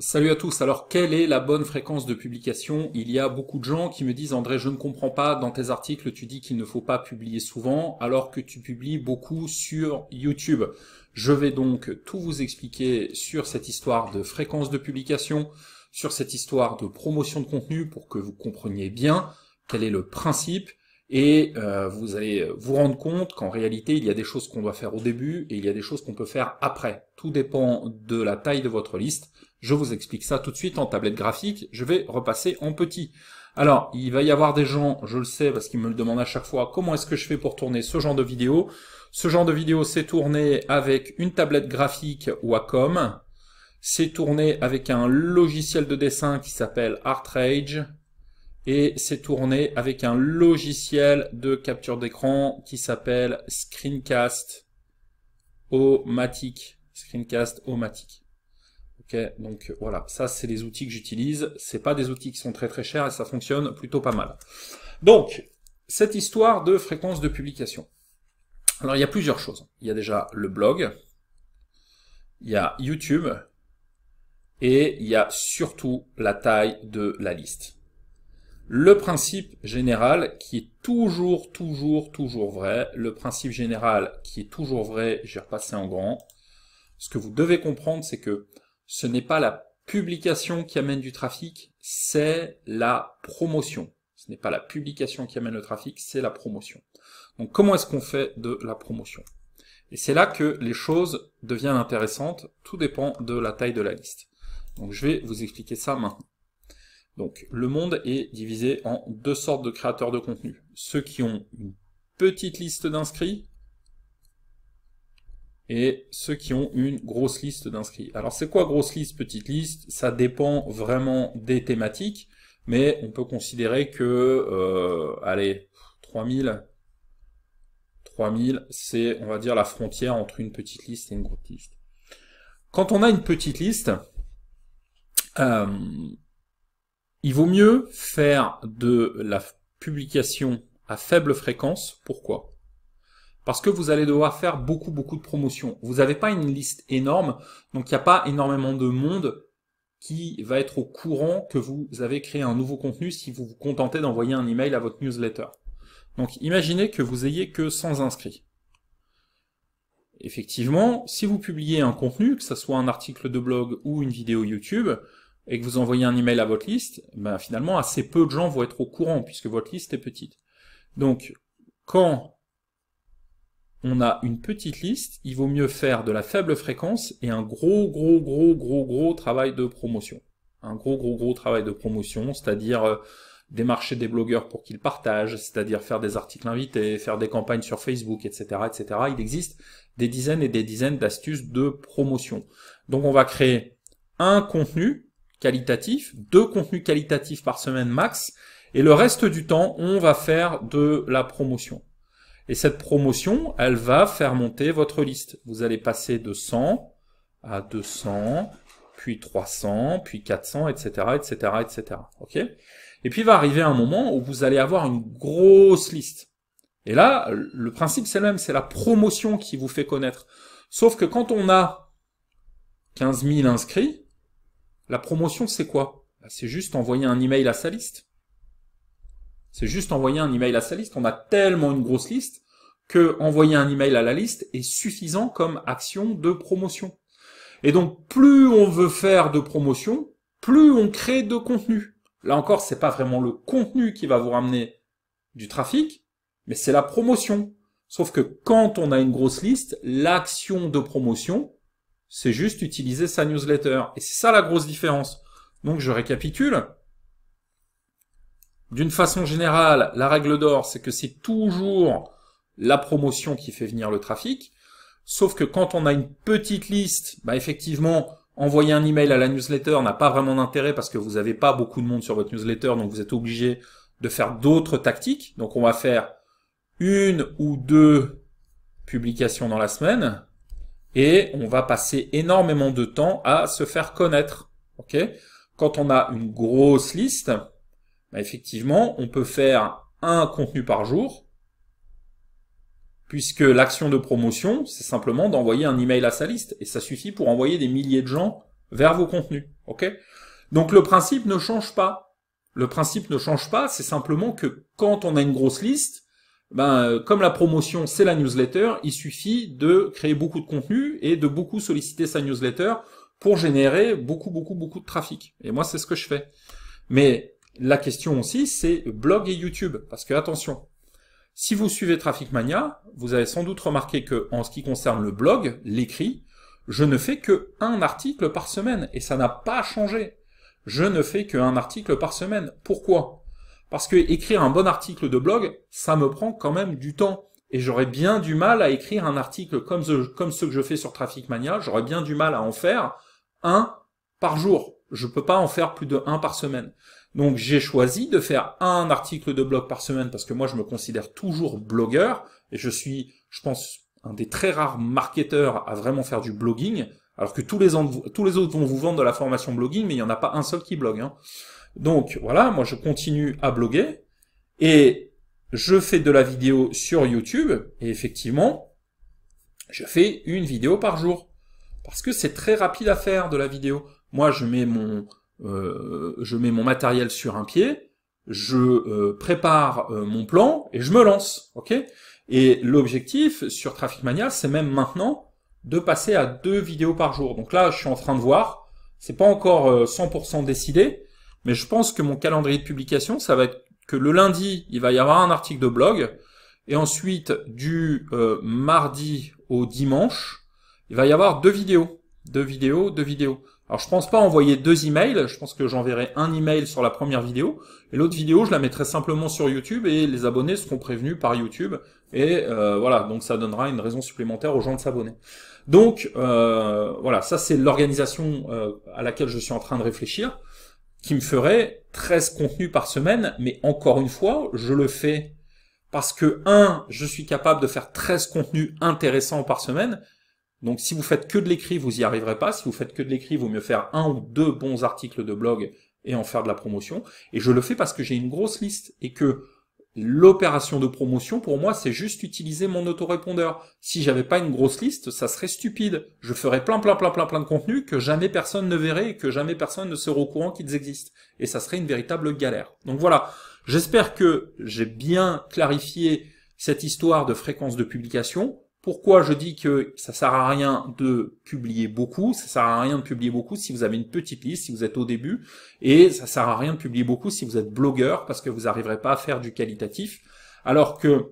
Salut à tous. Alors, quelle est la bonne fréquence de publication Il y a beaucoup de gens qui me disent André, je ne comprends pas. Dans tes articles, tu dis qu'il ne faut pas publier souvent, alors que tu publies beaucoup sur YouTube. Je vais donc tout vous expliquer sur cette histoire de fréquence de publication, sur cette histoire de promotion de contenu, pour que vous compreniez bien quel est le principe, et euh, vous allez vous rendre compte qu'en réalité, il y a des choses qu'on doit faire au début et il y a des choses qu'on peut faire après. Tout dépend de la taille de votre liste. Je vous explique ça tout de suite en tablette graphique. Je vais repasser en petit. Alors, il va y avoir des gens, je le sais parce qu'ils me le demandent à chaque fois, comment est-ce que je fais pour tourner ce genre de vidéo Ce genre de vidéo, s'est tourné avec une tablette graphique Wacom. C'est tourné avec un logiciel de dessin qui s'appelle ArtRage et c'est tourné avec un logiciel de capture d'écran qui s'appelle Screencast Omatic. Screencast Omatic. Ok, donc euh, voilà, ça c'est les outils que j'utilise. C'est pas des outils qui sont très très chers et ça fonctionne plutôt pas mal. Donc cette histoire de fréquence de publication. Alors il y a plusieurs choses. Il y a déjà le blog, il y a YouTube et il y a surtout la taille de la liste le principe général qui est toujours, toujours, toujours vrai. Le principe général qui est toujours vrai, j'ai repassé en grand. Ce que vous devez comprendre, c'est que ce n'est pas la publication qui amène du trafic, c'est la promotion. Ce n'est pas la publication qui amène le trafic, c'est la promotion. Donc comment est-ce qu'on fait de la promotion Et c'est là que les choses deviennent intéressantes, tout dépend de la taille de la liste. Donc je vais vous expliquer ça maintenant. Donc le monde est divisé en deux sortes de créateurs de contenu. Ceux qui ont une petite liste d'inscrits et ceux qui ont une grosse liste d'inscrits. Alors c'est quoi grosse liste, petite liste Ça dépend vraiment des thématiques, mais on peut considérer que, euh, allez, 3000, 3000, c'est on va dire la frontière entre une petite liste et une grosse liste. Quand on a une petite liste, euh, il vaut mieux faire de la publication à faible fréquence. Pourquoi Parce que vous allez devoir faire beaucoup, beaucoup de promotions. Vous n'avez pas une liste énorme, donc il n'y a pas énormément de monde qui va être au courant que vous avez créé un nouveau contenu si vous vous contentez d'envoyer un email à votre newsletter. Donc imaginez que vous ayez que 100 inscrits. Effectivement, si vous publiez un contenu, que ce soit un article de blog ou une vidéo YouTube, et que vous envoyez un email à votre liste, ben finalement assez peu de gens vont être au courant puisque votre liste est petite. Donc quand on a une petite liste, il vaut mieux faire de la faible fréquence et un gros gros gros gros gros travail de promotion. Un gros gros gros travail de promotion, c'est-à-dire euh, démarcher des blogueurs pour qu'ils partagent, c'est-à-dire faire des articles invités, faire des campagnes sur Facebook, etc., etc. Il existe des dizaines et des dizaines d'astuces de promotion. Donc on va créer un contenu qualitatif, deux contenus qualitatifs par semaine max, et le reste du temps, on va faire de la promotion. Et cette promotion, elle va faire monter votre liste. Vous allez passer de 100 à 200, puis 300, puis 400, etc., etc., etc. Ok Et puis va arriver un moment où vous allez avoir une grosse liste. Et là, le principe c'est le même, c'est la promotion qui vous fait connaître. Sauf que quand on a 15 000 inscrits, la promotion, c'est quoi bah, C'est juste envoyer un email à sa liste. C'est juste envoyer un email à sa liste. On a tellement une grosse liste que envoyer un email à la liste est suffisant comme action de promotion. Et donc, plus on veut faire de promotion, plus on crée de contenu. Là encore, c'est pas vraiment le contenu qui va vous ramener du trafic, mais c'est la promotion. Sauf que quand on a une grosse liste, l'action de promotion, c'est juste utiliser sa newsletter. Et c'est ça la grosse différence. Donc je récapitule. D'une façon générale, la règle d'or, c'est que c'est toujours la promotion qui fait venir le trafic. Sauf que quand on a une petite liste, bah effectivement, envoyer un email à la newsletter n'a pas vraiment d'intérêt parce que vous n'avez pas beaucoup de monde sur votre newsletter, donc vous êtes obligé de faire d'autres tactiques. Donc on va faire une ou deux publications dans la semaine et on va passer énormément de temps à se faire connaître. ok Quand on a une grosse liste, bah, effectivement, on peut faire un contenu par jour, puisque l'action de promotion, c'est simplement d'envoyer un email à sa liste, et ça suffit pour envoyer des milliers de gens vers vos contenus. ok Donc le principe ne change pas. Le principe ne change pas, c'est simplement que quand on a une grosse liste, ben, euh, comme la promotion, c'est la newsletter, il suffit de créer beaucoup de contenu et de beaucoup solliciter sa newsletter pour générer beaucoup, beaucoup, beaucoup de trafic. Et moi, c'est ce que je fais. Mais la question aussi, c'est blog et YouTube. Parce que attention, si vous suivez Traffic Mania, vous avez sans doute remarqué que en ce qui concerne le blog, l'écrit, je ne fais que un article par semaine et ça n'a pas changé. Je ne fais qu'un article par semaine. Pourquoi parce que écrire un bon article de blog, ça me prend quand même du temps. Et j'aurais bien du mal à écrire un article comme, ceux que je fais sur Traffic Mania, j'aurais bien du mal à en faire un par jour. Je peux pas en faire plus de un par semaine. Donc j'ai choisi de faire un article de blog par semaine parce que moi je me considère toujours blogueur et je suis, je pense, un des très rares marketeurs à vraiment faire du blogging, alors que tous les, tous les autres vont vous vendre de la formation blogging, mais il n'y en a pas un seul qui blogue. Hein. Donc voilà, moi je continue à bloguer et je fais de la vidéo sur YouTube et effectivement, je fais une vidéo par jour parce que c'est très rapide à faire de la vidéo. Moi, je mets mon euh, je mets mon matériel sur un pied, je euh, prépare euh, mon plan et je me lance, ok Et l'objectif sur Traffic Mania, c'est même maintenant de passer à deux vidéos par jour. Donc là, je suis en train de voir, c'est pas encore 100% décidé, mais je pense que mon calendrier de publication, ça va être que le lundi, il va y avoir un article de blog. Et ensuite, du euh, mardi au dimanche, il va y avoir deux vidéos. Deux vidéos, deux vidéos. Alors je pense pas envoyer deux emails, je pense que j'enverrai un email sur la première vidéo, et l'autre vidéo je la mettrai simplement sur YouTube et les abonnés seront prévenus par YouTube. Et euh, voilà, donc ça donnera une raison supplémentaire aux gens de s'abonner. Donc euh, voilà, ça c'est l'organisation à laquelle je suis en train de réfléchir qui me ferait 13 contenus par semaine, mais encore une fois, je le fais parce que, un, je suis capable de faire 13 contenus intéressants par semaine. Donc si vous faites que de l'écrit, vous y arriverez pas. Si vous faites que de l'écrit, vaut mieux faire un ou deux bons articles de blog et en faire de la promotion. Et je le fais parce que j'ai une grosse liste et que L'opération de promotion, pour moi, c'est juste utiliser mon autorépondeur. Si j'avais pas une grosse liste, ça serait stupide. Je ferais plein, plein, plein, plein, plein de contenus que jamais personne ne verrait et que jamais personne ne serait au courant qu'ils existent. Et ça serait une véritable galère. Donc voilà. J'espère que j'ai bien clarifié cette histoire de fréquence de publication. Pourquoi je dis que ça sert à rien de publier beaucoup Ça sert à rien de publier beaucoup si vous avez une petite liste, si vous êtes au début, et ça sert à rien de publier beaucoup si vous êtes blogueur parce que vous n'arriverez pas à faire du qualitatif. Alors que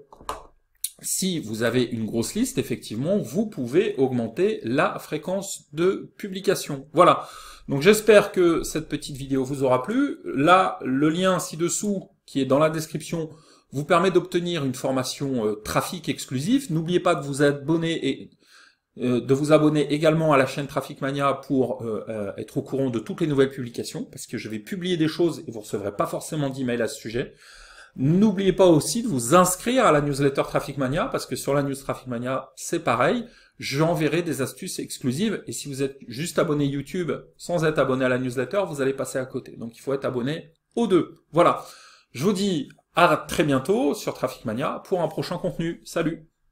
si vous avez une grosse liste, effectivement, vous pouvez augmenter la fréquence de publication. Voilà. Donc j'espère que cette petite vidéo vous aura plu. Là, le lien ci-dessous qui est dans la description vous permet d'obtenir une formation euh, trafic Exclusif. N'oubliez pas de vous abonner et euh, de vous abonner également à la chaîne Traffic Mania pour euh, être au courant de toutes les nouvelles publications, parce que je vais publier des choses et vous recevrez pas forcément d'email à ce sujet. N'oubliez pas aussi de vous inscrire à la newsletter Traffic Mania, parce que sur la news Trafic Mania, c'est pareil. J'enverrai des astuces exclusives et si vous êtes juste abonné YouTube sans être abonné à la newsletter, vous allez passer à côté. Donc il faut être abonné aux deux. Voilà. Je vous dis à très bientôt sur Traffic Mania pour un prochain contenu. Salut